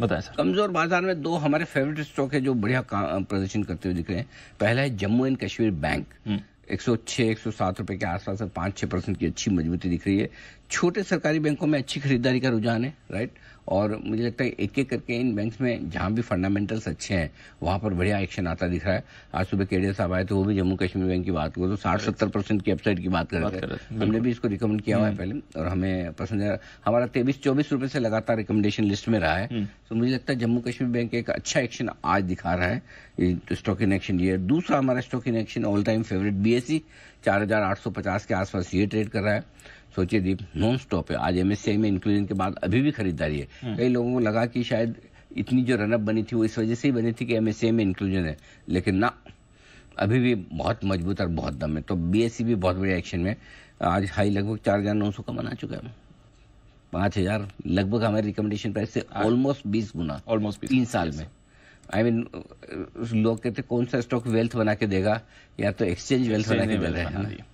बताएं सर कमज़ोर बाजार में दो हमारे फेवरेट स्टॉक है जो बढ़िया प्रदर्शन करते हुए दिख रहे हैं पहला है जम्मू एंड कश्मीर बैंक हम्म। एक सौ छह एक सौ सात रुपये के आसपास पांच छह परसेंट की अच्छी मजबूती दिख रही है छोटे सरकारी बैंकों में अच्छी खरीदारी का रुझान है राइट और मुझे लगता है एक एक करके इन बैंक में जहाँ भी फंडामेंटल्स अच्छे हैं वहाँ पर बढ़िया एक्शन आता दिख रहा है आज सुबह केडीए साहब आए थे तो वो भी जम्मू कश्मीर बैंक की बात करो तो साठ सत्तर परसेंट की अपसाइड की बात कर रहे हैं हमने भी इसको रिकमेंड किया हुआ है हम्म। पहले और हमें पसंद हमारा तेईस चौबीस रुपये से लगातार रिकमेंडेशन लिस्ट में रहा है हम्म। तो मुझे लगता है जम्मू कश्मीर बैंक एक अच्छा एक्शन आज दिखा रहा है स्टॉक इन एक्शन ये तो दूसरा हमारा stock in action all time favourite BSE 4850 के आसपास ये ट्रेड कर रहा है सोचिए दीप नॉन स्टॉप है आज एमएससीआई में इंक्लूजन के बाद अभी भी खरीदारी है हम्म। कई लोगों को लगा कि शायद इतनी जो रनअप बनी थी वो इस वजह से ही बनी थी कि एमएससीआई में इंक्लूजन है लेकिन ना अभी भी बहुत मजबूत और बहुत दम है तो बी भी बहुत बड़े एक्शन में आज हाई लगभग चार हज़ार नौ सौ का बना चुका है पाँच हज़ार लगभग हमारे रिकमेंडेशन प्राइस से ऑलमोस्ट हाँ। बीस गुना ऑलमोस्ट तीन साल में आई मीन लोग कहते कौन सा स्टॉक वेल्थ बना के देगा या तो एक्सचेंज वेल्थ बना के दे रहे हैं